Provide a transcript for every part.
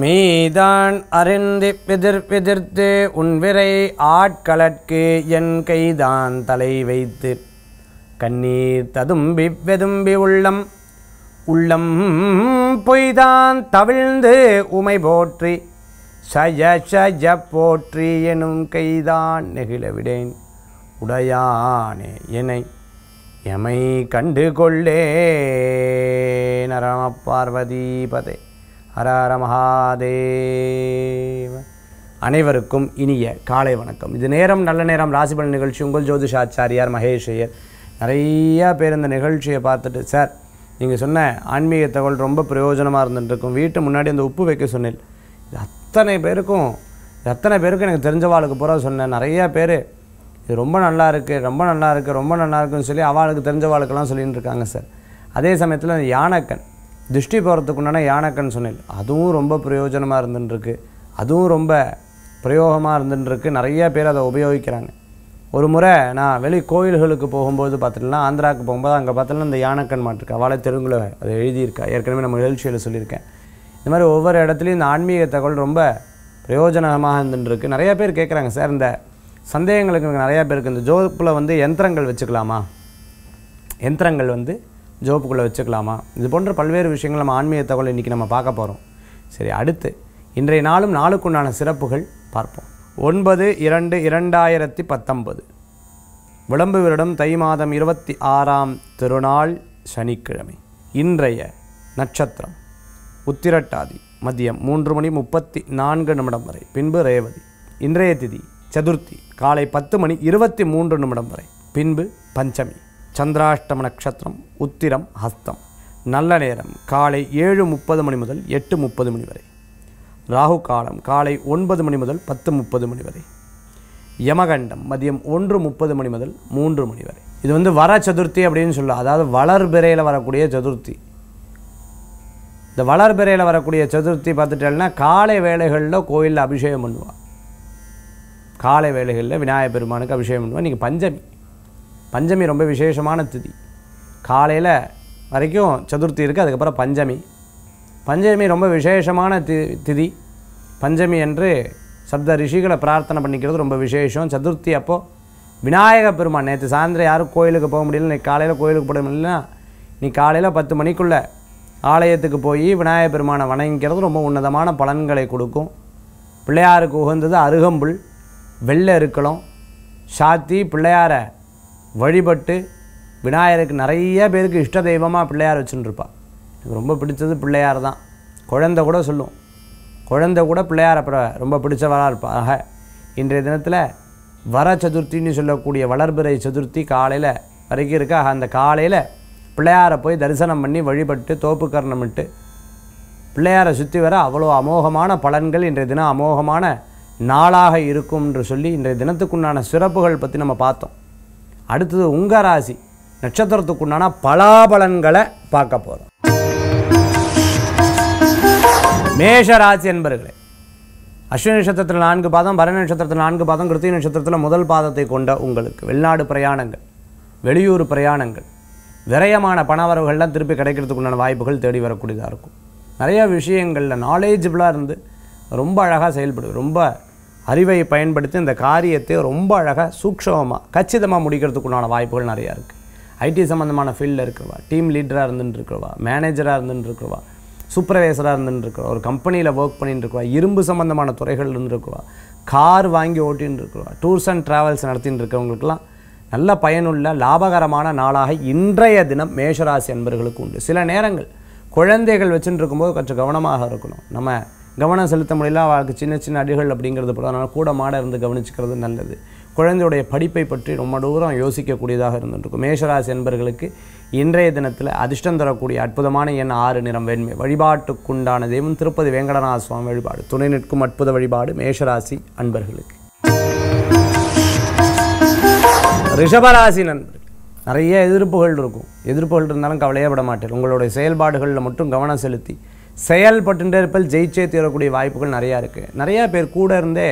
மீதான் அறிந்து பிதிர் பிதிர்த்து உன்விரை ஆட்களற்கு என் கைதான் தலை வைத்து கண்ணீர் ததும்பி வெதும்பி உள்ளம் உள்ளம் பொய்தான் தவிழ்ந்து உமை போற்றி சய சய போற்றி எனும் கைதான் நெகிழவிடேன் உடையானே என்னை எமை கண்டு கொள்ளே நரம பார்வதி பதே ஹரஹர மகாதேவ அனைவருக்கும் இனிய காலை வணக்கம் இது நேரம் நல்ல நேரம் ராசிபலன் நிகழ்ச்சி உங்கள் ஜோதிஷாச்சாரியார் மகேஷையர் நிறையா பேர் இந்த நிகழ்ச்சியை பார்த்துட்டு சார் நீங்கள் சொன்ன ஆன்மீக தகவல் ரொம்ப பிரயோஜனமாக இருந்துட்டுருக்கும் வீட்டு முன்னாடி அந்த உப்பு வைக்க சொன்னேன் இது அத்தனை பேருக்கும் அத்தனை பேருக்கும் எனக்கு தெரிஞ்சவாளுக்கு பூரா சொன்னேன் நிறையா பேர் இது ரொம்ப நல்லா இருக்குது ரொம்ப நல்லா இருக்குது ரொம்ப நல்லா இருக்குன்னு சொல்லி அவளுக்கு தெரிஞ்சவாளுக்கெல்லாம் சொல்லிகிட்டு இருக்காங்க சார் அதே சமயத்தில் யானக்கன் திருஷ்டி போகிறதுக்கு உண்டான யானக்கன்னு சொன்னேன் அதுவும் ரொம்ப பிரயோஜனமாக இருந்துட்டுருக்கு அதுவும் ரொம்ப பிரயோகமாக இருந்துட்டுருக்கு நிறைய பேர் அதை உபயோகிக்கிறாங்க ஒரு முறை நான் வெளி கோயில்களுக்கு போகும்போது பார்த்துட்டுலாம் ஆந்திராவுக்கு போகும்போது அங்கே பார்த்தோம்னா இந்த யானக்கன் மாட்டிருக்கா அவளை தெருங்குல அதை எழுதியிருக்கா ஏற்கனவே நம்ம நிகழ்ச்சியில் சொல்லியிருக்கேன் இந்த மாதிரி ஒவ்வொரு இடத்துலையும் இந்த ஆன்மீக தகவல் ரொம்ப பிரயோஜனமாக இருந்துட்டுருக்கு நிறையா பேர் கேட்குறாங்க சார் இந்த சந்தேகங்களுக்கு நிறையா பேருக்கு இந்த ஜோப்பில் வந்து யந்திரங்கள் வச்சுக்கலாமா யந்திரங்கள் வந்து ஜோப்புக்குள்ளே வச்சுக்கலாமா இது போன்ற பல்வேறு விஷயங்கள் நம்ம ஆன்மீக தகவல் இன்றைக்கி நம்ம பார்க்க போகிறோம் சரி அடுத்து இன்றைய நாளும் நாளுக்குண்டான சிறப்புகள் பார்ப்போம் ஒன்பது இரண்டு இரண்டாயிரத்தி பத்தொன்பது விளம்பு வருடம் தை மாதம் இருபத்தி ஆறாம் திருநாள் சனிக்கிழமை இன்றைய நட்சத்திரம் உத்திரட்டாதி மதியம் மூன்று மணி முப்பத்தி நான்கு நிமிடம் வரை பின்பு ரேவதி இன்றைய திதி சதுர்த்தி காலை பத்து மணி இருபத்தி மூன்று நிமிடம் வரை பின்பு பஞ்சமி சந்திராஷ்டம நட்சத்திரம் உத்திரம் ஹஸ்தம் நல்ல நேரம் காலை ஏழு முப்பது மணி முதல் எட்டு முப்பது மணி வரை ராகு காலம் காலை ஒன்பது மணி முதல் பத்து முப்பது மணி வரை யமகண்டம் மதியம் ஒன்று முப்பது மணி முதல் மூன்று மணி வரை இது வந்து வர சதுர்த்தி அப்படின்னு சொல்லலாம் அதாவது வளர்பிறையில் வரக்கூடிய சதுர்த்தி இந்த வளர்பிறையில் வரக்கூடிய சதுர்த்தி பார்த்துட்டேன்னா காலை வேலைகளில் கோயிலில் அபிஷேகம் பண்ணுவாள் காலை வேலைகளில் விநாயகர் பெருமானுக்கு அபிஷேகம் பண்ணுவாள் நீங்கள் பஞ்சமி பஞ்சமி ரொம்ப விசேஷமான திதி காலையில் வரைக்கும் சதுர்த்தி இருக்குது அதுக்கப்புறம் பஞ்சமி பஞ்சமி ரொம்ப விசேஷமான தி திதி பஞ்சமி என்று சப்த ரிஷிகளை பிரார்த்தனை பண்ணிக்கிறது ரொம்ப விசேஷம் சதுர்த்தி அப்போது விநாயக பெருமான் நேற்று சாயந்தரம் யாரும் கோயிலுக்கு போக முடியல இன்னைக்கு காலையில் கோயிலுக்கு போட முடியலன்னா நீ காலையில் பத்து மணிக்குள்ளே ஆலயத்துக்கு போய் விநாயக பெருமானை வணங்கிக்கிறது ரொம்ப உன்னதமான பலன்களை கொடுக்கும் பிள்ளையாருக்கு உகந்தது அருகம்புல் வெள்ளை இருக்கலாம் சாத்தி பிள்ளையாரை வழிபட்டு விநாயகருக்கு நிறைய பேருக்கு இஷ்ட தெய்வமாக பிள்ளையார் வச்சுருப்பாள் எனக்கு ரொம்ப பிடிச்சது பிள்ளையார் தான் குழந்த கூட சொல்லும் குழந்த கூட பிள்ளையார் அப்புறம் ரொம்ப பிடிச்சவராக இருப்பா ஆக இன்றைய தினத்தில் வர சதுர்த்தின்னு சொல்லக்கூடிய வளர்பிறை சதுர்த்தி காலையில் வரைக்கும் இருக்கு ஆக அந்த காலையில் பிள்ளையாரை போய் தரிசனம் பண்ணி வழிபட்டு தோப்பு விட்டு பிள்ளையாரை சுற்றி வர அவ்வளோ அமோகமான பலன்கள் இன்றைய தினம் அமோகமான நாளாக இருக்கும் என்று சொல்லி இன்றைய தினத்துக்குண்டான சிறப்புகள் பற்றி நம்ம பார்த்தோம் அடுத்தது உங்கள் ராசி நட்சத்திரத்துக்கு உண்டான பலாபலன்களை பார்க்க போகிறோம் மேஷ ராசி என்பர்களே அஸ்வினி நட்சத்திரத்தில் நான்கு பாதம் பரண நட்சத்திரத்தில் நான்கு பாதம் கிருத்திக நட்சத்திரத்தில் முதல் பாதத்தை கொண்ட உங்களுக்கு வெளிநாடு பிரயாணங்கள் வெளியூர் பிரயாணங்கள் விரயமான பணவரவுகள்லாம் திருப்பி கிடைக்கிறதுக்குண்டான வாய்ப்புகள் தேடி வரக்கூடியதாக இருக்கும் நிறையா விஷயங்களில் நாலேஜபிளாக இருந்து ரொம்ப அழகாக செயல்படுது ரொம்ப அறிவை பயன்படுத்தி இந்த காரியத்தை ரொம்ப அழகாக சூக்ஷமாக கச்சிதமாக முடிக்கிறதுக்குண்டான வாய்ப்புகள் நிறையா இருக்குது ஐடி சம்மந்தமான ஃபீல்டில் இருக்கிறவா டீம் லீடராக இருந்துட்டுருக்குறவா மேனேஜராக இருந்துட்டுருக்குறவா சூப்பர்வைசராக இருந்துட்டுருக்குறவா ஒரு கம்பெனியில் ஒர்க் இருக்கவா இரும்பு சம்மந்தமான துறைகள் இருந்துருக்கிறவா கார் வாங்கி ஓட்டின்னு இருக்கிறவா டூர்ஸ் அண்ட் ட்ராவல்ஸ் நடத்தின்னு இருக்கிறவங்களுக்கெல்லாம் நல்ல பயனுள்ள லாபகரமான நாளாக இன்றைய தினம் மேஷராசி அன்பர்களுக்கு உண்டு சில நேரங்கள் குழந்தைகள் வச்சுட்டு இருக்கும்போது கொஞ்சம் கவனமாக இருக்கணும் நம்ம கவனம் செலுத்த முடியல அவளுக்கு சின்ன சின்ன அடிகள் அப்படிங்கிறது போல அதனால் கூட மாட இருந்து கவனிச்சுக்கிறது நல்லது குழந்தையுடைய படிப்பை பற்றி ரொம்ப தூரம் யோசிக்கக்கூடியதாக இருந்துருக்கும் மேஷராசி என்பர்களுக்கு இன்றைய தினத்தில் அதிர்ஷ்டம் தரக்கூடிய அற்புதமான எண் ஆறு நிறம் வெண்மை வழிபாட்டுக்குண்டான தெய்வம் திருப்பதி வேங்கடநாத சுவாமி வழிபாடு துணை நிற்கும் அற்புத வழிபாடு மேஷராசி அன்பர்களுக்கு ரிஷபராசி நண்பர்கள் நிறைய எதிர்ப்புகள் இருக்கும் எதிர்ப்புகள் இருந்தாலும் கவலையே விட மாட்டேன் உங்களுடைய செயல்பாடுகளில் மட்டும் கவனம் செலுத்தி செயல்பட்டுட்டே இருப்பில் ஜெயிச்சே தீரக்கூடிய வாய்ப்புகள் நிறையா இருக்குது நிறையா பேர் கூட இருந்தே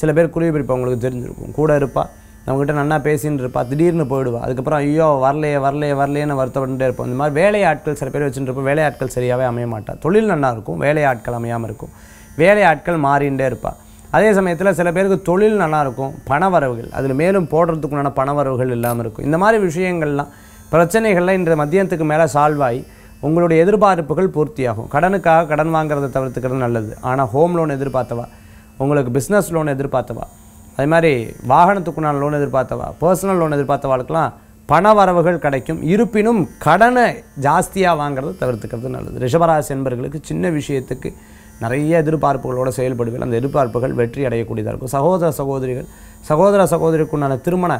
சில பேர் குருவி பிடிப்பா உங்களுக்கு தெரிஞ்சிருக்கும் கூட இருப்பா நம்மக்கிட்ட நல்லா பேசின்னு இருப்பா திடீர்னு போயிடுவா அதுக்கப்புறம் ஐயோ வரலையே வரலையே வரலையேன்னு வருத்தப்பட்டு இருப்போம் இந்த மாதிரி வேலையாட்கள் சில பேர் வச்சுட்டு இருப்போம் வேலையாட்கள் சரியாகவே அமைய மாட்டாள் தொழில் நல்லா இருக்கும் வேலையாட்கள் அமையாமல் இருக்கும் வேலையாட்கள் மாறிண்டே இருப்பாள் அதே சமயத்தில் சில பேருக்கு தொழில் நல்லாயிருக்கும் பண வரவுகள் அதில் மேலும் போடுறதுக்குண்டான பண வரவுகள் இல்லாமல் இருக்கும் இந்த மாதிரி விஷயங்கள்லாம் பிரச்சனைகள்லாம் இன்றைய மதியத்துக்கு மேலே சால்வ் ஆகி உங்களுடைய எதிர்பார்ப்புகள் பூர்த்தியாகும் கடனுக்காக கடன் வாங்குறத தவிர்த்துக்கிறது நல்லது ஆனால் ஹோம் லோன் எதிர்பார்த்தவா உங்களுக்கு பிஸ்னஸ் லோன் எதிர்பார்த்தவா அதே மாதிரி வாகனத்துக்குண்டான லோன் எதிர்பார்த்தவா பர்சனல் லோன் எதிர்பார்த்தவாளுக்கெல்லாம் பண வரவுகள் கிடைக்கும் இருப்பினும் கடனை ஜாஸ்தியாக வாங்குறத தவிர்த்துக்கிறது நல்லது ரிஷபராசி என்பர்களுக்கு சின்ன விஷயத்துக்கு நிறைய எதிர்பார்ப்புகளோடு செயல்படுவீர்கள் அந்த எதிர்பார்ப்புகள் வெற்றி அடையக்கூடியதாக இருக்கும் சகோதர சகோதரிகள் சகோதர சகோதரிக்குண்டான திருமண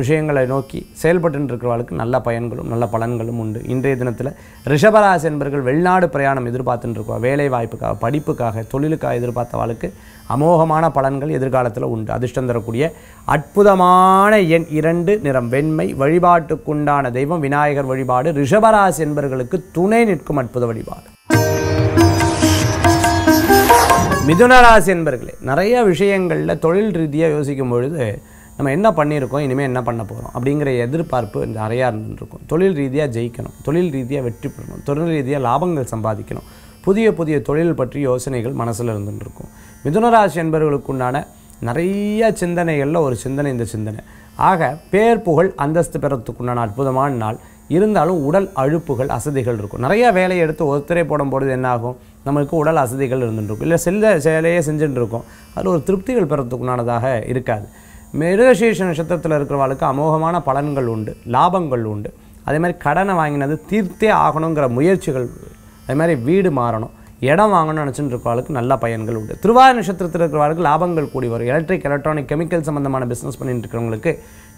விஷயங்களை நோக்கி செயல்பட்டு இருக்கிறவர்களுக்கு நல்ல பயன்களும் நல்ல பலன்களும் உண்டு இன்றைய தினத்தில் ரிஷபராசி என்பர்கள் வெளிநாடு பிரயாணம் எதிர்பார்த்துட்டுருக்கோம் வேலை வாய்ப்புக்காக படிப்புக்காக தொழிலுக்காக எதிர்பார்த்தவாளுக்கு அமோகமான பலன்கள் எதிர்காலத்தில் உண்டு அதிர்ஷ்டம் தரக்கூடிய அற்புதமான எண் இரண்டு நிறம் வெண்மை வழிபாட்டுக்குண்டான தெய்வம் விநாயகர் வழிபாடு ரிஷபராசி என்பர்களுக்கு துணை நிற்கும் அற்புத வழிபாடு மிதுனராசி என்பர்களே நிறைய விஷயங்களில் தொழில் ரீதியாக யோசிக்கும் பொழுது நம்ம என்ன பண்ணியிருக்கோம் இனிமேல் என்ன பண்ண போகிறோம் அப்படிங்கிற எதிர்பார்ப்பு நிறையா இருந்துருக்கும் தொழில் ரீதியாக ஜெயிக்கணும் தொழில் ரீதியாக வெற்றி பெறணும் தொழில் ரீதியாக லாபங்கள் சம்பாதிக்கணும் புதிய புதிய தொழில் பற்றி யோசனைகள் மனசில் இருந்துருக்கும் மிதுனராசி என்பவர்களுக்குண்டான நிறைய சிந்தனைகளில் ஒரு சிந்தனை இந்த சிந்தனை ஆக பேர் புகழ் அந்தஸ்து பெறத்துக்குண்டான அற்புதமான நாள் இருந்தாலும் உடல் அழுப்புகள் அசதிகள் இருக்கும் நிறையா வேலையை எடுத்து ஒருத்தரே போடும்போது என்னாகும் நம்மளுக்கு உடல் அசதிகள் இருந்துட்டுருக்கும் இல்லை செல்ல செயலையே செஞ்சுட்டு இருக்கும் அதில் ஒரு திருப்திகள் பெறத்துக்குண்டானதாக இருக்காது மிருகசீஷ நட்சத்திரத்தில் இருக்கிறவளுக்கு அமோகமான பலன்கள் உண்டு லாபங்கள் உண்டு அதே மாதிரி கடனை வாங்கினது தீர்த்தே ஆகணுங்கிற முயற்சிகள் அதே மாதிரி வீடு மாறணும் இடம் வாங்கணும்னு நினச்சிட்டு இருப்பாளுக்கு நல்ல பயன்கள் உண்டு திருவாய நட்சத்திரத்தில் இருக்கிறவர்களுக்கு லாபங்கள் கூடி வரும் எலக்ட்ரிக் எலக்ட்ரானிக் கெமிக்கல் சம்பந்தமான பிஸ்னஸ் பண்ணிட்டு இருக்கிறவங்களுக்கு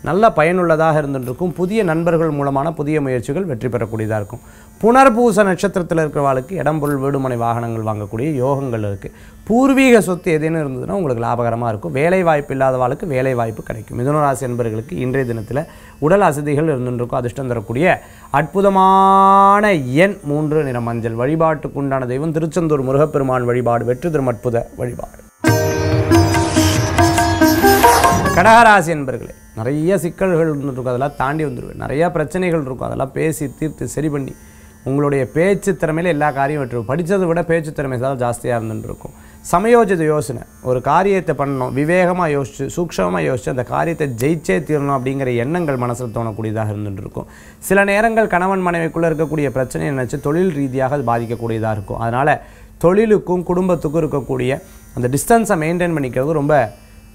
நல்ல பயனுள்ளதாக இருந்துருக்கும் புதிய நண்பர்கள் மூலமான புதிய முயற்சிகள் வெற்றி பெறக்கூடியதாக இருக்கும் புனர்பூச நட்சத்திரத்தில் இருக்கிறவர்களுக்கு இடம் பொருள் வீடுமனை வாகனங்கள் வாங்கக்கூடிய யோகங்கள் இருக்குது பூர்வீக சொத்து எதுன்னு இருந்ததுன்னா உங்களுக்கு லாபகரமாக இருக்கும் வேலை வாய்ப்பு இல்லாதவாளுக்கு வேலை வாய்ப்பு கிடைக்கும் மிதுனராசி என்பர்களுக்கு இன்றைய தினத்தில் உடல் அசதிகள் இருந்துருக்கும் அதிர்ஷ்டம் தரக்கூடிய அற்புதமான எண் மூன்று நிற மஞ்சள் வழிபாட்டுக்குண்டான தெய்வம் திருச்செந்தூர் முருகப்பெருமான் வழிபாடு வெற்றி அற்புத வழிபாடு கடகராசி என்பர்களே நிறைய சிக்கல்கள் இருந்துருக்கும் அதெல்லாம் தாண்டி வந்துடுவேன் நிறையா பிரச்சனைகள் இருக்கும் அதெல்லாம் பேசி தீர்த்து சரி பண்ணி உங்களுடைய பேச்சு திறமையில் எல்லா காரியம் வெற்றி படித்ததை விட பேச்சு திறமை தான் ஜாஸ்தியாக இருந்துருக்கும் சமயோஜித யோசனை ஒரு காரியத்தை பண்ணணும் விவேகமாக யோசிச்சு சூக்ஷமாக யோசிச்சு அந்த காரியத்தை ஜெயிச்சே தீரணும் அப்படிங்கிற எண்ணங்கள் மனசில் தோணக்கூடியதாக இருந்துட்டு இருக்கும் சில நேரங்கள் கணவன் மனைவிக்குள்ளே இருக்கக்கூடிய பிரச்சனையை நினச்சி தொழில் ரீதியாக அது பாதிக்கக்கூடியதாக இருக்கும் அதனால் தொழிலுக்கும் குடும்பத்துக்கும் இருக்கக்கூடிய அந்த டிஸ்டன்ஸை மெயின்டைன் பண்ணிக்கிறது ரொம்ப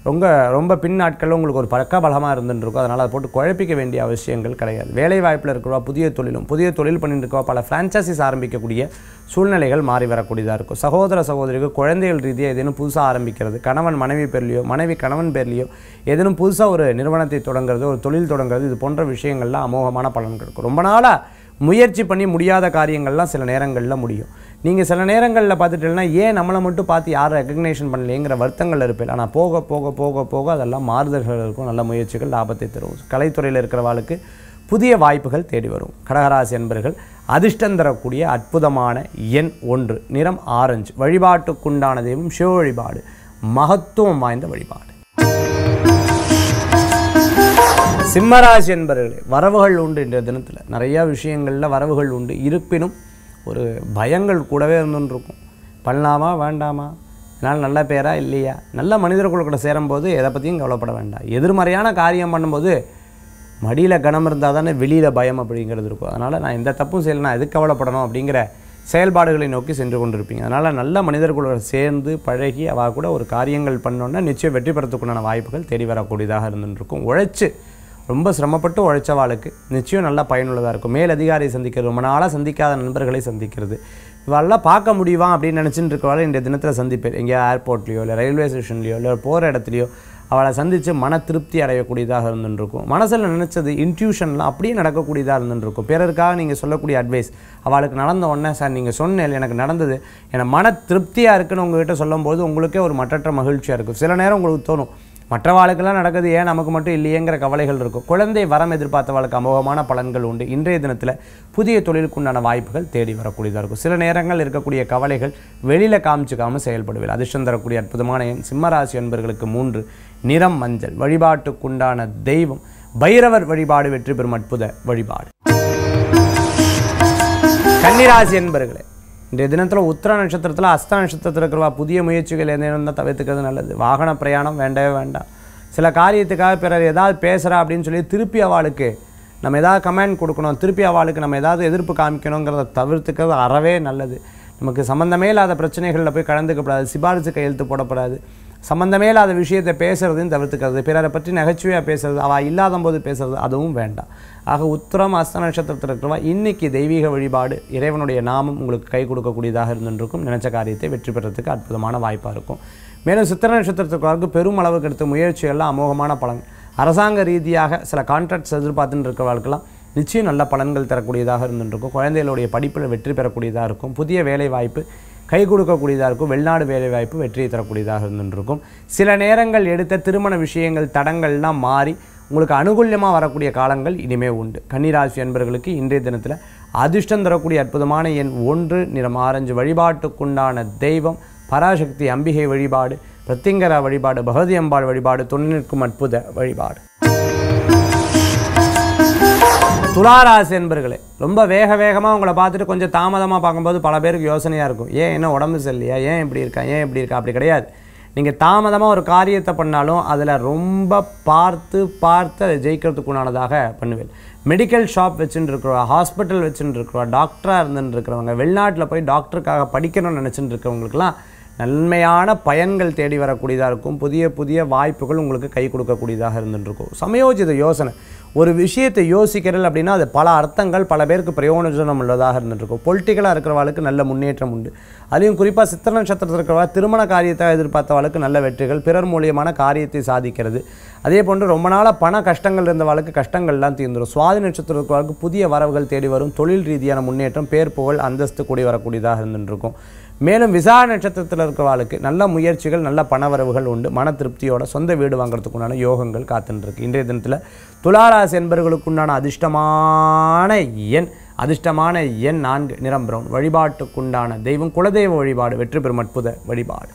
ரொம்ப ரொம்ப பின் நாட்களில் உங்களுக்கு ஒரு பக்க பலமாக இருந்துருக்கும் அதனால் அதை போட்டு குழப்பிக்க வேண்டிய அவசியங்கள் கிடையாது வேலை வாய்ப்பில் இருக்கிறவா புதிய தொழிலும் புதிய தொழில் பண்ணிட்டு இருக்கவா பல ஃப்ரான்ச்சைசிஸ் ஆரம்பிக்கக்கூடிய சூழ்நிலைகள் மாறி வரக்கூடியதாக இருக்கும் சகோதர சகோதரிக்கு குழந்தைகள் ரீதியாக எதேனும் புதுசாக ஆரம்பிக்கிறது கணவன் மனைவி பேர்லையோ மனைவி கணவன் பேர்லையோ ஏதேனும் புதுசாக ஒரு நிறுவனத்தை தொடங்குறது ஒரு தொழில் தொடங்குறது இது போன்ற விஷயங்கள்லாம் அமோகமான பலன் கிடைக்கும் ரொம்ப நாளாக முயற்சி பண்ணி முடியாத காரியங்கள்லாம் சில நேரங்களில் முடியும் நீங்கள் சில நேரங்களில் பார்த்துட்டீங்கன்னா ஏன் நம்மளை மட்டும் பார்த்து யாரும் ரெக்கக்னேஷன் பண்ணலையேங்கிற வருத்தங்கள் இருப்பேன் ஆனால் போக போக போக போக அதெல்லாம் மாறுதல்கள் இருக்கும் நல்ல முயற்சிகள் லாபத்தை தரும் கலைத்துறையில் இருக்கிறவாளுக்கு புதிய வாய்ப்புகள் தேடி வரும் கடகராசி என்பர்கள் அதிர்ஷ்டம் தரக்கூடிய அற்புதமான எண் ஒன்று நிறம் ஆரஞ்சு வழிபாட்டுக்குண்டான தெய்வம் சிவ வழிபாடு மகத்துவம் வாய்ந்த வழிபாடு சிம்மராசி என்பர்களே வரவுகள் உண்டு இன்றைய தினத்தில் நிறையா விஷயங்களில் வரவுகள் உண்டு இருப்பினும் ஒரு பயங்கள் கூடவே இருந்துருக்கும் பண்ணலாமா வேண்டாமா என்னால் நல்ல பேரா இல்லையா நல்ல கூட சேரும்போது எதை பற்றியும் கவலைப்பட வேண்டாம் எதிர்மறையான காரியம் பண்ணும்போது மடியில் கனம் இருந்தால் தானே வெளியில் பயம் அப்படிங்கிறது இருக்கும் அதனால் நான் எந்த தப்பும் செய்யலை நான் எதுக்கு கவலைப்படணும் அப்படிங்கிற செயல்பாடுகளை நோக்கி சென்று கொண்டிருப்பீங்க அதனால் நல்ல மனிதர்களோட சேர்ந்து பழகி அவள் கூட ஒரு காரியங்கள் பண்ணோன்னா நிச்சயம் வெற்றி பெறத்துக்குண்டான வாய்ப்புகள் தேடி வரக்கூடியதாக இருந்துருக்கும் உழைச்சி ரொம்ப சிரமப்பட்டு உழைச்சவாளுக்கு நிச்சயம் நல்லா பயனுள்ளதாக இருக்கும் அதிகாரியை சந்திக்கிறது ரொம்ப நாளாக சந்திக்காத நண்பர்களை சந்திக்கிறது இவெல்லாம் பார்க்க முடியுமா அப்படின்னு நினச்சிட்டு இருக்கவாள் இன்றைய தினத்தில் சந்திப்பேன் எங்கேயா ஏர்போர்ட்லேயோ இல்லை ரயில்வே ஸ்டேஷன்லையோ இல்லை போகிற இடத்துலையோ அவளை சந்தித்து மன திருப்தி அடையக்கூடியதாக இருந்துருக்கும் மனசில் நினச்சது இன்ட்யூஷன்லாம் அப்படியே நடக்கக்கூடியதாக இருந்துருக்கும் பிறருக்காக நீங்கள் சொல்லக்கூடிய அட்வைஸ் அவளுக்கு நடந்த உடனே சார் நீங்கள் சொன்னேன் எனக்கு நடந்தது என மன திருப்தியாக இருக்குன்னு உங்ககிட்ட சொல்லும்போது உங்களுக்கே ஒரு மற்றற்ற மகிழ்ச்சியாக இருக்கும் சில நேரம் உங்களுக்கு தோணும் மற்ற வாழ்க்கைலாம் நடக்குது ஏன் நமக்கு மட்டும் இல்லையேங்கிற கவலைகள் இருக்கும் குழந்தை வரம் எதிர்பார்த்தவாளுக்கு அமோகமான பலன்கள் உண்டு இன்றைய தினத்தில் புதிய தொழிலுக்குண்டான வாய்ப்புகள் தேடி வரக்கூடியதாக இருக்கும் சில நேரங்கள் இருக்கக்கூடிய கவலைகள் வெளியில் காமிச்சிக்காமல் செயல்படுவேன் அதிர்ஷ்டம் தரக்கூடிய அற்புதமான எண் சிம்மராசி என்பர்களுக்கு மூன்று நிறம் மஞ்சள் வழிபாட்டுக்குண்டான தெய்வம் பைரவர் வழிபாடு வெற்றி பெறும் அற்புத வழிபாடு கன்னிராசி என்பர்களே இன்றைய தினத்தில் உத்திர நட்சத்திரத்தில் அஸ்த நட்சத்திரத்தில் இருக்கிற புதிய முயற்சிகள் எதுனா தவிர்த்துக்கிறது நல்லது வாகன பிரயாணம் வேண்டவே வேண்டாம் சில காரியத்துக்காக பிறர் ஏதாவது பேசுகிறா அப்படின்னு சொல்லி திருப்பி அவளுக்கு நம்ம ஏதாவது கமெண்ட் கொடுக்கணும் திருப்பி அவளுக்கு நம்ம எதாவது எதிர்ப்பு காமிக்கணுங்கிறத தவிர்த்துக்கிறது அறவே நல்லது நமக்கு சம்மந்தமே இல்லாத பிரச்சனைகளில் போய் கலந்துக்கப்படாது சிபாரிசு கையெழுத்து போடப்படாது சம்மந்தமே இல்லாத விஷயத்தை பேசுறதுன்னு தவிர்த்துக்கிறது பிறரை பற்றி நகைச்சுவையாக பேசுறது அவள் இல்லாத போது பேசுறது அதுவும் வேண்டாம் ஆக உத்தரம் அஸ்த நட்சத்திரத்தில் இருக்கிறவா இன்றைக்கி தெய்வீக வழிபாடு இறைவனுடைய நாமம் உங்களுக்கு கை கொடுக்கக்கூடியதாக இருந்துருக்கும் நினைச்ச காரியத்தை வெற்றி பெறத்துக்கு அற்புதமான வாய்ப்பாக இருக்கும் மேலும் சித்திர நட்சத்திரத்துக்கு பெரும் அளவுக்கு எடுத்த முயற்சிகள்லாம் அமோகமான பலன் அரசாங்க ரீதியாக சில கான்ட்ராக்ட்ஸ் எதிர்பார்த்துன்னு இருக்கிறவர்களுக்கெல்லாம் நிச்சயம் நல்ல பலன்கள் தரக்கூடியதாக இருந்துருக்கும் குழந்தைகளுடைய படிப்பில் வெற்றி பெறக்கூடியதாக இருக்கும் புதிய வேலை வாய்ப்பு கை கொடுக்கக்கூடியதாக இருக்கும் வெளிநாடு வேலைவாய்ப்பு வெற்றியை தரக்கூடியதாக இருந்துருக்கும் சில நேரங்கள் எடுத்த திருமண விஷயங்கள் தடங்கள்லாம் மாறி உங்களுக்கு அனுகூல்யமாக வரக்கூடிய காலங்கள் இனிமேல் உண்டு கன்னிராசி அன்பர்களுக்கு இன்றைய தினத்தில் அதிர்ஷ்டம் தரக்கூடிய அற்புதமான எண் ஒன்று நிறம் ஆரஞ்சு வழிபாட்டுக்குண்டான தெய்வம் பராசக்தி அம்பிகை வழிபாடு பிரத்திங்கரா வழிபாடு பகவதி அம்பாள் வழிபாடு நிற்கும் அற்புத வழிபாடு துளாராசி என்பர்களே ரொம்ப வேக வேகமாக உங்களை பார்த்துட்டு கொஞ்சம் தாமதமாக பார்க்கும்போது பல பேருக்கு யோசனையாக இருக்கும் ஏன் என்ன உடம்பு சரியில்லையா ஏன் இப்படி இருக்கா ஏன் இப்படி இருக்கா அப்படி கிடையாது நீங்கள் தாமதமாக ஒரு காரியத்தை பண்ணாலும் அதில் ரொம்ப பார்த்து பார்த்து அதை உண்டானதாக பண்ணுவேன் மெடிக்கல் ஷாப் வச்சுட்டு இருக்கிறவா ஹாஸ்பிட்டல் வச்சுட்டு இருக்கிறவா டாக்டராக இருந்துட்டு இருக்கிறவங்க வெளிநாட்டில் போய் டாக்டருக்காக படிக்கணும்னு நினச்சிட்டு இருக்கிறவங்களுக்குலாம் நன்மையான பயன்கள் தேடி வரக்கூடியதாக இருக்கும் புதிய புதிய வாய்ப்புகள் உங்களுக்கு கை கொடுக்கக்கூடியதாக இருந்துட்டுருக்கும் சமயோஜித யோசனை ஒரு விஷயத்தை யோசிக்கிறல் அப்படின்னா அது பல அர்த்தங்கள் பல பேருக்கு பிரயோஜனம் உள்ளதாக இருந்துட்டுருக்கும் பொலிட்டிக்கலாக இருக்கிறவளுக்கு நல்ல முன்னேற்றம் உண்டு அதையும் குறிப்பாக சித்திர நட்சத்திரத்தில் இருக்கிறவா திருமண காரியத்தை எதிர்பார்த்தவளுக்கு நல்ல வெற்றிகள் பிறர் மூலியமான காரியத்தை சாதிக்கிறது அதே போன்று ரொம்ப நாளாக பண கஷ்டங்கள் இருந்தவளுக்கு கஷ்டங்கள்லாம் தீர்ந்துடும் சுவாதி நட்சத்திரம் புதிய வரவுகள் தேடி வரும் தொழில் ரீதியான முன்னேற்றம் பேர் புகழ் அந்தஸ்து கூடி வரக்கூடியதாக இருந்துட்டுருக்கும் மேலும் விசா நட்சத்திரத்தில் இருக்கிறவாளுக்கு நல்ல முயற்சிகள் நல்ல பணவரவுகள் உண்டு மன திருப்தியோட சொந்த வீடு வாங்குறதுக்கு உண்டான யோகங்கள் காத்துன்ருக்கு இன்றைய தினத்தில் துளாராசி என்பவர்களுக்கு உண்டான அதிர்ஷ்டமான எண் அதிர்ஷ்டமான எண் நான்கு நிறம் வழிபாட்டுக்குண்டான தெய்வம் குலதெய்வ வழிபாடு வெற்றி பெறும் அற்புத வழிபாடு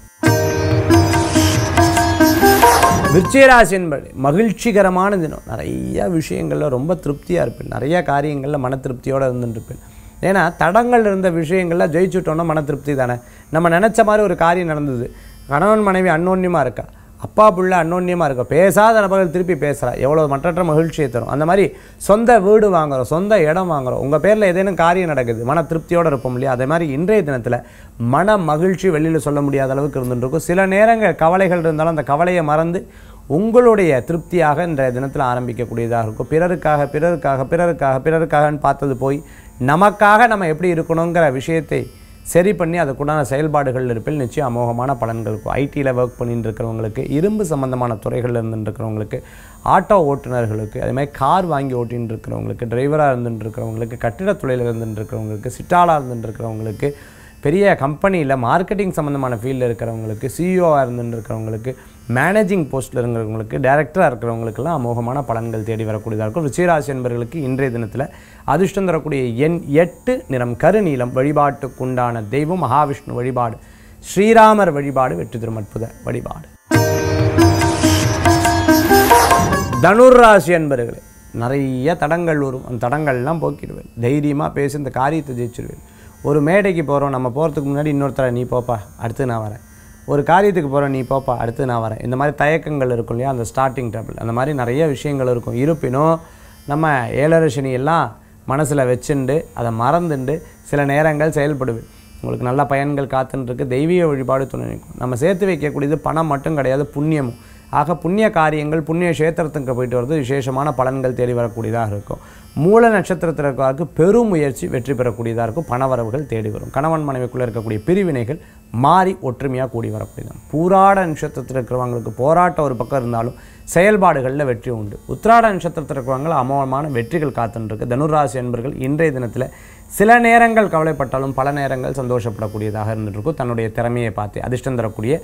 விருச்சிகராசி என்பது மகிழ்ச்சிகரமான தினம் நிறைய விஷயங்களில் ரொம்ப திருப்தியாக இருப்பேன் நிறைய காரியங்களில் மன திருப்தியோடு இருந்துட்டு இருப்பேன் ஏன்னா தடங்கள் இருந்த விஷயங்களில் ஜெயிச்சுட்டோன்னா மன திருப்தி தானே நம்ம நினச்ச மாதிரி ஒரு காரியம் நடந்தது கணவன் மனைவி அன்னோன்யமாக இருக்கா அப்பா பிள்ளை அன்னோன்யமாக இருக்கும் பேசாத நபர்கள் திருப்பி பேசுகிறா எவ்வளோ மற்றற்ற மகிழ்ச்சியை தரும் அந்த மாதிரி சொந்த வீடு வாங்குகிறோம் சொந்த இடம் வாங்குகிறோம் உங்கள் பேரில் ஏதேனும் காரியம் நடக்குது மன திருப்தியோடு இருப்போம் இல்லையா அதே மாதிரி இன்றைய தினத்தில் மன மகிழ்ச்சி வெளியில் சொல்ல முடியாத அளவுக்கு இருந்துருக்கும் சில நேரங்கள் கவலைகள் இருந்தாலும் அந்த கவலையை மறந்து உங்களுடைய திருப்தியாக இன்றைய தினத்தில் ஆரம்பிக்கக்கூடியதாக இருக்கும் பிறருக்காக பிறருக்காக பிறருக்காக பிறருக்காகன்னு பார்த்தது போய் நமக்காக நம்ம எப்படி இருக்கணுங்கிற விஷயத்தை சரி பண்ணி அதுக்குண்டான செயல்பாடுகள் இருப்பில் நிச்சயம் அமோகமான பலன்கள் இருக்கும் ஐடியில் ஒர்க் பண்ணிட்டு இருக்கிறவங்களுக்கு இரும்பு சம்மந்தமான துறைகளில் இருந்துட்டு ஆட்டோ ஓட்டுநர்களுக்கு அதேமாதிரி கார் வாங்கி ஓட்டின் இருக்கிறவங்களுக்கு டிரைவராக இருந்துட்டு இருக்கிறவங்களுக்கு கட்டிடத் இருந்துட்டு இருக்கிறவங்களுக்கு சிட்டாலாக இருந்துட்டு இருக்கிறவங்களுக்கு பெரிய கம்பெனியில் மார்க்கெட்டிங் சம்மந்தமான ஃபீல்டில் இருக்கிறவங்களுக்கு சிஇஓவாக இருந்துட்டு இருக்கிறவங்களுக்கு மேனேஜிங் போஸ்ட்டில் இருக்கிறவங்களுக்கு டேரக்டராக இருக்கிறவங்களுக்கெல்லாம் அமோகமான பலன்கள் தேடி வரக்கூடியதாக இருக்கும் ருச்சிராசி என்பர்களுக்கு இன்றைய தினத்தில் அதிர்ஷ்டம் தரக்கூடிய எண் எட்டு நிறம் கருநீளம் வழிபாட்டுக்குண்டான தெய்வம் மகாவிஷ்ணு வழிபாடு ஸ்ரீராமர் வழிபாடு வெற்றி தரும் அற்புத வழிபாடு தனுர்ராசி என்பர்களே நிறைய தடங்கள் வரும் அந்த தடங்கள்லாம் போக்கிடுவேன் தைரியமாக பேசி இந்த காரியத்தை ஜெயிச்சிருவேன் ஒரு மேடைக்கு போகிறோம் நம்ம போகிறதுக்கு முன்னாடி இன்னொருத்தரை நீ போப்பா அடுத்து நான் வரேன் ஒரு காரியத்துக்கு போகிற நீ போப்பா அடுத்து நான் வரேன் இந்த மாதிரி தயக்கங்கள் இருக்கும் இல்லையா அந்த ஸ்டார்டிங் ட்ரபிள் அந்த மாதிரி நிறைய விஷயங்கள் இருக்கும் இருப்பினும் நம்ம ஏழரை எல்லாம் மனசில் வச்சுண்டு அதை மறந்துண்டு சில நேரங்கள் செயல்படுது உங்களுக்கு நல்ல பயன்கள் காத்துன்றிருக்கு தெய்வீக வழிபாடு துணை நிற்கும் நம்ம சேர்த்து வைக்கக்கூடியது பணம் மட்டும் கிடையாது புண்ணியமும் ஆக புண்ணிய காரியங்கள் புண்ணிய கஷேத்திரத்துக்கு போயிட்டு வரது விசேஷமான பலன்கள் தேடி வரக்கூடியதாக இருக்கும் மூல நட்சத்திரத்திற்காக பெரும் முயற்சி வெற்றி பெறக்கூடியதாக இருக்கும் பணவரவுகள் தேடி வரும் கணவன் மனைவிக்குள்ளே இருக்கக்கூடிய பிரிவினைகள் மாறி ஒற்றுமையாக கூடி வரக்கூடியது பூராட நட்சத்திரத்தில் இருக்கிறவங்களுக்கு போராட்டம் ஒரு பக்கம் இருந்தாலும் செயல்பாடுகளில் வெற்றி உண்டு உத்திராட நட்சத்திரத்தில் இருக்கிறவங்கள அமோகமான வெற்றிகள் காத்துருக்கு தனுராசி என்பர்கள் இன்றைய தினத்தில் சில நேரங்கள் கவலைப்பட்டாலும் பல நேரங்கள் சந்தோஷப்படக்கூடியதாக இருக்கும் தன்னுடைய திறமையை பார்த்து அதிர்ஷ்டம் தரக்கூடிய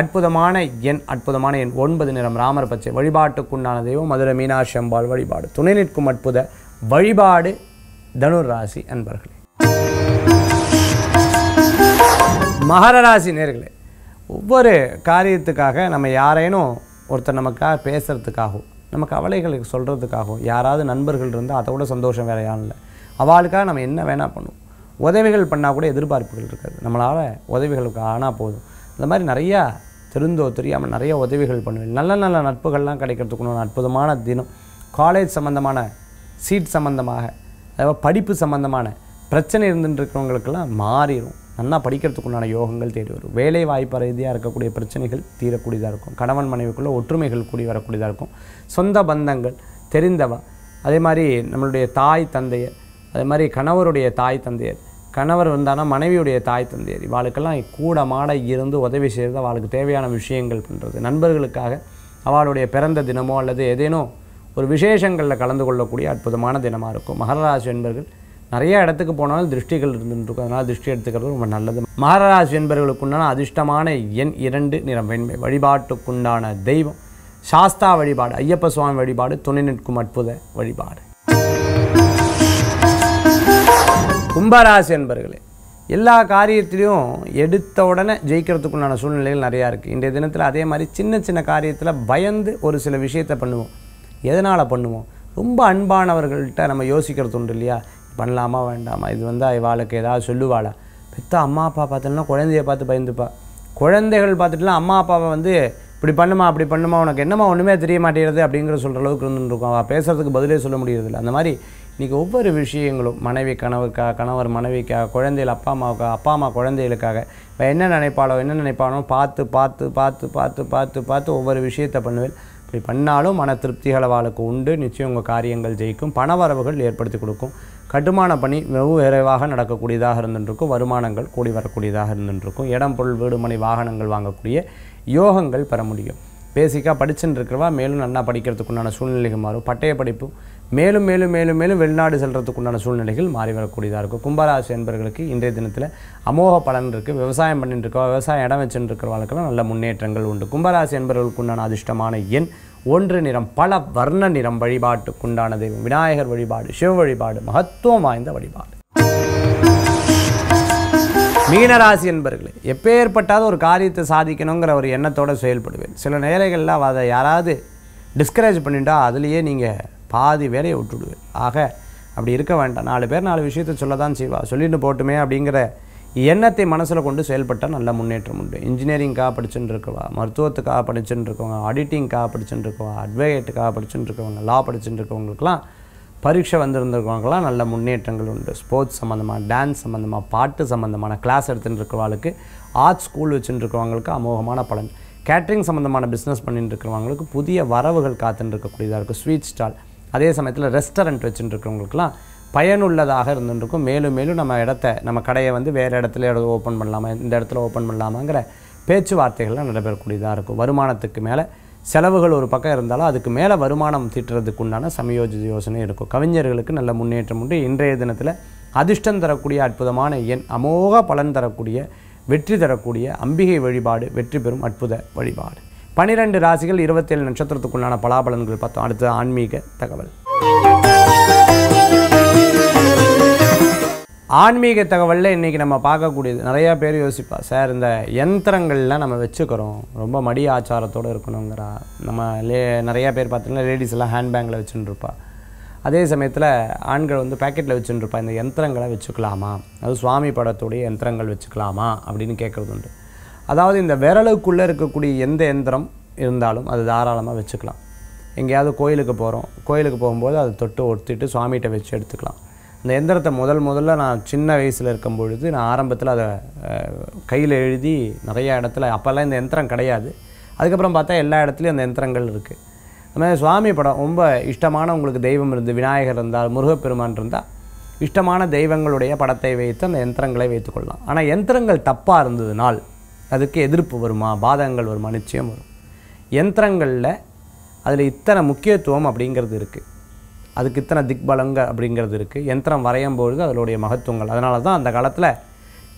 அற்புதமான எண் அற்புதமான எண் ஒன்பது நிறம் ராமர் பச்சை வழிபாட்டுக்குண்டான தெய்வம் மதுரை மீனாட்சி அம்பாள் வழிபாடு துணை நிற்கும் அற்புத வழிபாடு தனுர் ராசி அன்பர்களே மகரராசி நேர்களே ஒவ்வொரு காரியத்துக்காக நம்ம யாரேனும் ஒருத்தர் நமக்காக பேசுகிறதுக்காகவும் நம்ம கவலைகளுக்கு சொல்கிறதுக்காகவும் யாராவது நண்பர்கள் இருந்தால் அதை விட சந்தோஷம் வேறு யாரும் இல்லை அவளுக்காக நம்ம என்ன வேணால் பண்ணுவோம் உதவிகள் பண்ணால் கூட எதிர்பார்ப்புகள் இருக்காது நம்மளால் உதவிகளுக்கு ஆனால் போதும் இந்த மாதிரி நிறையா தெரிந்தோ தெரியாமல் நிறைய உதவிகள் பண்ணுவேன் நல்ல நல்ல நட்புகள்லாம் கிடைக்கிறதுக்கு ஒரு அற்புதமான தினம் காலேஜ் சம்மந்தமான சீட் சம்மந்தமாக அதாவது படிப்பு சம்மந்தமான பிரச்சனை இருந்துட்டு இருக்கிறவங்களுக்கெல்லாம் மாறிடும் நல்லா படிக்கிறதுக்குண்டான யோகங்கள் தேடி வரும் வேலை வாய்ப்பு ரீதியாக இருக்கக்கூடிய பிரச்சனைகள் தீரக்கூடியதாக இருக்கும் கணவன் மனைவிக்குள்ளே ஒற்றுமைகள் கூடி வரக்கூடியதாக இருக்கும் சொந்த பந்தங்கள் தெரிந்தவ அதே மாதிரி நம்மளுடைய தாய் தந்தையர் அதே மாதிரி கணவருடைய தாய் தந்தையர் கணவர் வந்தானா மனைவியுடைய தாய் தந்தையர் இவாளுக்கெல்லாம் கூட மாட இருந்து உதவி செய்கிறது அவளுக்கு தேவையான விஷயங்கள் பண்ணுறது நண்பர்களுக்காக அவளுடைய பிறந்த தினமோ அல்லது ஏதேனோ ஒரு விசேஷங்களில் கலந்து கொள்ளக்கூடிய அற்புதமான தினமாக இருக்கும் மகராசி என்பர்கள் நிறைய இடத்துக்கு போனாலும் திருஷ்டிகள் இருந்துருக்கும் அதனால் திருஷ்டி எடுத்துக்கிறது ரொம்ப நல்லது மகராசி என்பவர்களுக்குண்டான அதிர்ஷ்டமான எண் இரண்டு நிறம் வெண்மை வழிபாட்டுக்குண்டான தெய்வம் சாஸ்தா வழிபாடு ஐயப்ப சுவாமி வழிபாடு துணை நிற்கும் அற்புத வழிபாடு கும்பராசி என்பர்களே எல்லா காரியத்திலையும் எடுத்த உடனே ஜெயிக்கிறதுக்குண்டான சூழ்நிலைகள் நிறையா இருக்குது இன்றைய தினத்தில் அதே மாதிரி சின்ன சின்ன காரியத்தில் பயந்து ஒரு சில விஷயத்தை பண்ணுவோம் எதனால் பண்ணுவோம் ரொம்ப அன்பானவர்கள்ட்ட நம்ம யோசிக்கிறது உண்டு இல்லையா பண்ணலாமா வேண்டாமா இது வந்து இவாளுக்கு ஏதாவது சொல்லுவாளா பெத்த அம்மா அப்பா பார்த்துலாம் குழந்தைய பார்த்து பயந்துப்பா குழந்தைகள் பார்த்துட்டுலாம் அம்மா அப்பாவை வந்து இப்படி பண்ணுமா அப்படி பண்ணுமா உனக்கு என்னமா ஒன்றுமே தெரிய மாட்டேங்கிறது அப்படிங்கிற சொல்கிற அளவுக்கு இருந்துருக்கும் அவள் பேசுகிறதுக்கு பதிலே சொல்ல முடியறதில்ல அந்த மாதிரி இன்றைக்கி ஒவ்வொரு விஷயங்களும் மனைவி கணவருக்காக கணவர் மனைவிக்காக குழந்தைகள் அப்பா அம்மாவுக்காக அப்பா அம்மா குழந்தைகளுக்காக இப்போ என்ன நினைப்பாளோ என்ன நினைப்பானோ பார்த்து பார்த்து பார்த்து பார்த்து பார்த்து பார்த்து ஒவ்வொரு விஷயத்தை பண்ணுவேன் இப்படி பண்ணாலும் மன திருப்திகளவாளுக்கு உண்டு நிச்சயம் உங்கள் காரியங்கள் ஜெயிக்கும் பணவரவுகள் ஏற்படுத்தி கொடுக்கும் கட்டுமான பணி வெகு விரைவாக நடக்கக்கூடியதாக இருந்துருக்கும் வருமானங்கள் கூடி வரக்கூடியதாக இருந்துருக்கும் இடம் பொருள் வீடு மனை வாகனங்கள் வாங்கக்கூடிய யோகங்கள் பெற முடியும் பேசிக்காக படிச்சுட்டு இருக்கிறவா மேலும் நல்லா படிக்கிறதுக்குண்டான சூழ்நிலைகள் மாறும் பட்டய படிப்பு மேலும் மேலும் மேலும் மேலும் வெளிநாடு செல்கிறதுக்குண்டான சூழ்நிலைகள் மாறி வரக்கூடியதாக இருக்கும் கும்பராசி என்பர்களுக்கு இன்றைய தினத்தில் அமோக பலன் இருக்குது விவசாயம் பண்ணிட்டு விவசாயம் இடம் வச்சுட்டு இருக்கிறவங்களுக்கெல்லாம் நல்ல முன்னேற்றங்கள் உண்டு கும்பராசி என்பவர்களுக்கு உண்டான அதிர்ஷ்டமான எண் ஒன்று நிறம் பல வர்ண நிறம் வழிபாட்டுக்குண்டான தெய்வம் விநாயகர் வழிபாடு சிவ வழிபாடு மகத்துவம் வாய்ந்த வழிபாடு மீனராசி என்பர்களே எப்பேற்பட்டாவது ஒரு காரியத்தை சாதிக்கணுங்கிற ஒரு எண்ணத்தோடு செயல்படுவேன் சில நேரங்களில் அதை யாராவது டிஸ்கரேஜ் பண்ணிட்டா அதுலேயே நீங்கள் பாதி வேலையை விட்டுடுவேன் ஆக அப்படி இருக்க வேண்டாம் நாலு பேர் நாலு விஷயத்த சொல்ல தான் செய்வா சொல்லிட்டு போட்டுமே அப்படிங்கிற எண்ணத்தை மனசில் கொண்டு செயல்பட்டால் நல்ல முன்னேற்றம் உண்டு இன்ஜினியரிங்காக படிச்சுட்டு இருக்கவா மருத்துவத்துக்காக படிச்சுட்டு இருக்கவங்க ஆடிட்டிங்காக படிச்சுட்டு இருக்கவா அட்வொகேட்டுக்காக படிச்சுட்டு இருக்கவங்க லா படிச்சுட்டு இருக்கவங்களுக்குலாம் பரீட்சை வந்திருந்திருக்கவங்களாம் நல்ல முன்னேற்றங்கள் உண்டு ஸ்போர்ட்ஸ் சம்மந்தமாக டான்ஸ் சம்மந்தமாக பாட்டு சம்மந்தமான கிளாஸ் எடுத்துகிட்டு இருக்கிறவங்களுக்கு ஆர்ட்ஸ் ஸ்கூல் வச்சுட்டு இருக்கிறவங்களுக்கு அமோகமான பலன் கேட்ரிங் சம்மந்தமான பிஸ்னஸ் பண்ணிட்டு இருக்கிறவங்களுக்கு புதிய வரவுகள் காத்துட்டு இருக்கக்கூடியதாக இருக்குது ஸ்வீட் ஸ்டால் அதே சமயத்தில் ரெஸ்டாரண்ட் வச்சுட்டு இருக்கிறவங்களுக்குலாம் பயனுள்ளதாக இருந்துருக்கும் மேலும் மேலும் நம்ம இடத்த நம்ம கடையை வந்து வேறு இடத்துல ஓப்பன் பண்ணலாமா இந்த இடத்துல ஓப்பன் பண்ணலாமாங்கிற பேச்சுவார்த்தைகள்லாம் நடைபெறக்கூடியதாக இருக்கும் வருமானத்துக்கு மேலே செலவுகள் ஒரு பக்கம் இருந்தாலும் அதுக்கு மேலே வருமானம் தீட்டுறதுக்கு உண்டான சமயோஜித யோசனை இருக்கும் கவிஞர்களுக்கு நல்ல முன்னேற்றம் உண்டு இன்றைய தினத்தில் அதிர்ஷ்டம் தரக்கூடிய அற்புதமான எண் அமோக பலன் தரக்கூடிய வெற்றி தரக்கூடிய அம்பிகை வழிபாடு வெற்றி பெறும் அற்புத வழிபாடு பனிரெண்டு ராசிகள் இருபத்தேழு நட்சத்திரத்துக்குள்ளான பலாபலன்கள் பார்த்தோம் அடுத்தது ஆன்மீக தகவல் ஆன்மீக தகவலில் இன்றைக்கி நம்ம பார்க்கக்கூடியது நிறையா பேர் யோசிப்பா சார் இந்த யந்திரங்கள்லாம் நம்ம வச்சுக்கிறோம் ரொம்ப மடி ஆச்சாரத்தோடு இருக்கணுங்கிறா நம்ம லே நிறையா பேர் பார்த்தீங்கன்னா லேடிஸ் எல்லாம் ஹேண்ட்பேங்கில் வச்சுட்டுருப்பா அதே சமயத்தில் ஆண்கள் வந்து பேக்கெட்டில் வச்சுட்டுருப்பா இந்த யந்திரங்களை வச்சுக்கலாமா அது சுவாமி படத்துடைய யந்திரங்கள் வச்சுக்கலாமா அப்படின்னு கேட்குறது உண்டு அதாவது இந்த விரலுக்குள்ளே இருக்கக்கூடிய எந்த எந்திரம் இருந்தாலும் அது தாராளமாக வச்சுக்கலாம் எங்கேயாவது கோயிலுக்கு போகிறோம் கோயிலுக்கு போகும்போது அதை தொட்டு ஒத்துட்டு சுவாமிகிட்ட வச்சு எடுத்துக்கலாம் இந்த எந்திரத்தை முதல் முதல்ல நான் சின்ன வயசில் இருக்கும் பொழுது நான் ஆரம்பத்தில் அதை கையில் எழுதி நிறையா இடத்துல அப்போல்லாம் இந்த எந்திரம் கிடையாது அதுக்கப்புறம் பார்த்தா எல்லா இடத்துலையும் அந்த எந்திரங்கள் இருக்குது மாதிரி சுவாமி படம் ரொம்ப இஷ்டமான உங்களுக்கு தெய்வம் இருந்து விநாயகர் இருந்தால் முருகப்பெருமான் இருந்தால் இஷ்டமான தெய்வங்களுடைய படத்தை வைத்து அந்த எந்திரங்களை வைத்துக்கொள்ளலாம் ஆனால் எந்திரங்கள் தப்பாக இருந்ததுனால் அதுக்கு எதிர்ப்பு வருமா பாதகங்கள் வருமா நிச்சயம் வரும் எந்திரங்களில் அதில் இத்தனை முக்கியத்துவம் அப்படிங்கிறது இருக்குது அதுக்கு இத்தனை திக்பலங்கள் அப்படிங்கிறது இருக்குது எந்திரம் வரையும் பொழுது அதனுடைய மகத்துவங்கள் அதனால தான் அந்த காலத்தில்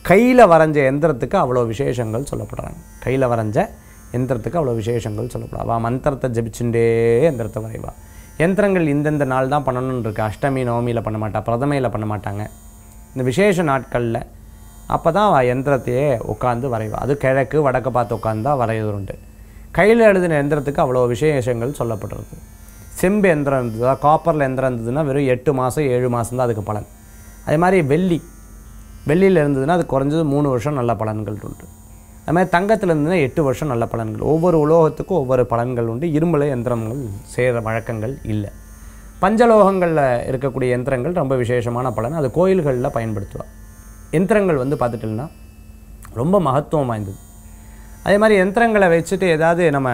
கையில் வரைஞ்ச எந்திரத்துக்கு அவ்வளோ விசேஷங்கள் சொல்லப்படுறாங்க கையில் வரைஞ்ச எந்திரத்துக்கு அவ்வளோ விசேஷங்கள் சொல்லப்படாது வா மந்திரத்தை ஜபிச்சுட்டே எந்திரத்தை வரைவா எந்திரங்கள் இந்தந்த நாள் தான் பண்ணணும்னு இருக்குது அஷ்டமி நவமியில் பண்ண மாட்டா பிரதமையில் பண்ண மாட்டாங்க இந்த விசேஷ நாட்களில் அப்போ தான் அவள் எந்திரத்தையே உட்காந்து வரைவா அது கிழக்கு வடக்கு பார்த்து உட்காந்து தான் வரைகிறது உண்டு கையில் எழுதின எந்திரத்துக்கு அவ்வளோ விசேஷங்கள் சொல்லப்படுறது செம்பு எந்திரம் இருந்ததா காப்பரில் எந்திரம் இருந்ததுன்னா வெறும் எட்டு மாதம் ஏழு மாதம் தான் அதுக்கு பலன் அதே மாதிரி வெள்ளி வெள்ளியில் இருந்ததுன்னா அது குறைஞ்சது மூணு வருஷம் நல்ல பலன்கள் உண்டு அது மாதிரி தங்கத்தில் இருந்ததுன்னா எட்டு வருஷம் நல்ல பலன்கள் ஒவ்வொரு உலோகத்துக்கும் ஒவ்வொரு பலன்கள் உண்டு இரும்புல எந்திரங்கள் செய்கிற வழக்கங்கள் இல்லை பஞ்சலோகங்களில் இருக்கக்கூடிய எந்திரங்கள் ரொம்ப விசேஷமான பலன் அது கோயில்களில் பயன்படுத்துவார் எந்திரங்கள் வந்து பார்த்துட்டுன்னா ரொம்ப மகத்துவம் வாய்ந்தது அதே மாதிரி எந்திரங்களை வச்சுட்டு ஏதாவது நம்ம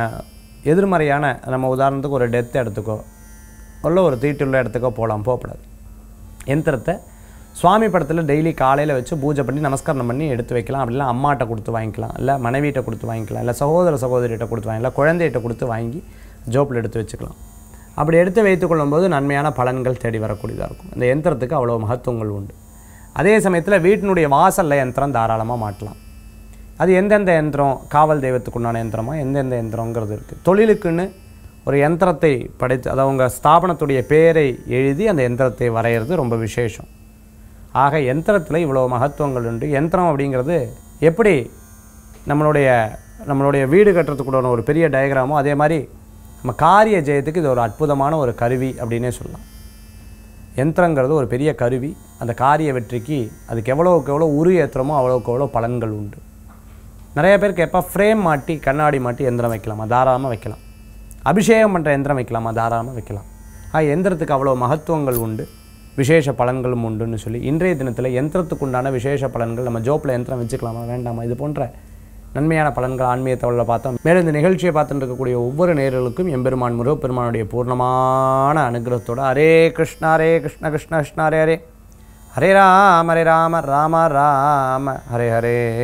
எதிர்மறையான நம்ம உதாரணத்துக்கு ஒரு டெத் இடத்துக்கோ உள்ள ஒரு தீட்டுள்ள இடத்துக்கோ போகலாம் போகக்கூடாது எந்திரத்தை சுவாமி படத்தில் டெய்லி காலையில் வச்சு பூஜை பண்ணி நமஸ்காரம் பண்ணி எடுத்து வைக்கலாம் அப்படிலாம் அம்மாட்ட கொடுத்து வாங்கிக்கலாம் இல்லை மனைவிகிட்ட கொடுத்து வாங்கிக்கலாம் இல்லை சகோதர சகோதரிகிட்ட கொடுத்து வாங்கிக்கலாம் குழந்தைகிட்ட கொடுத்து வாங்கி ஜோப்பில் எடுத்து வச்சுக்கலாம் அப்படி எடுத்து வைத்துக்கொள்ளும் போது நன்மையான பலன்கள் தேடி வரக்கூடியதாக இருக்கும் இந்த எந்திரத்துக்கு அவ்வளோ மகத்துவங்கள் உண்டு அதே சமயத்தில் வீட்டினுடைய வாசலில் எந்திரம் தாராளமாக மாட்டலாம் அது எந்தெந்த யந்திரம் காவல் தெய்வத்துக்குண்டான எந்திரமா எந்தெந்த யந்திரங்கிறது இருக்குது தொழிலுக்குன்னு ஒரு எந்திரத்தை படைத்து அதாவது அவங்க ஸ்தாபனத்துடைய பெயரை எழுதி அந்த எந்திரத்தை வரைகிறது ரொம்ப விசேஷம் ஆக எந்திரத்தில் இவ்வளோ மகத்துவங்கள் உண்டு எந்திரம் அப்படிங்கிறது எப்படி நம்மளுடைய நம்மளுடைய வீடு கட்டுறதுக்குடான ஒரு பெரிய டயக்ராமோ அதே மாதிரி நம்ம காரிய ஜெயத்துக்கு இது ஒரு அற்புதமான ஒரு கருவி அப்படின்னே சொல்லலாம் யந்திரங்கிறது ஒரு பெரிய கருவி அந்த காரிய வெற்றிக்கு அதுக்கு எவ்வளோவுக்கு எவ்வளோ உரு ஏற்றுறமோ அவ்வளோக்கு எவ்வளோ பலன்கள் உண்டு நிறைய பேர் கேட்பா ஃப்ரேம் மாட்டி கண்ணாடி மாட்டி எந்திரம் வைக்கலாமா தாராளமாக வைக்கலாம் அபிஷேகம் பண்ணுற எந்திரம் வைக்கலாமா தாராளமாக வைக்கலாம் ஆ எந்திரத்துக்கு அவ்வளோ மகத்துவங்கள் உண்டு விசேஷ பலன்களும் உண்டுன்னு சொல்லி இன்றைய தினத்தில் எந்திரத்துக்கு உண்டான விசேஷ பலன்கள் நம்ம ஜோப்பில் எந்திரம் வச்சுக்கலாமா வேண்டாமா இது போன்ற நன்மையான பலன்கள் ஆன்மீக தகவலில் பார்த்தோம் மேலும் இந்த நிகழ்ச்சியை பார்த்துட்டு இருக்கக்கூடிய ஒவ்வொரு நேர்களுக்கும் எம்பெருமான் பெருமானுடைய பூர்ணமான அனுகிரகத்தோடு ஹரே கிருஷ்ணா ஹரே கிருஷ்ண கிருஷ்ண கிருஷ்ண ஹரே ஹரே ஹரே ராம ஹரே ராம ராம ராம ஹரே ஹரே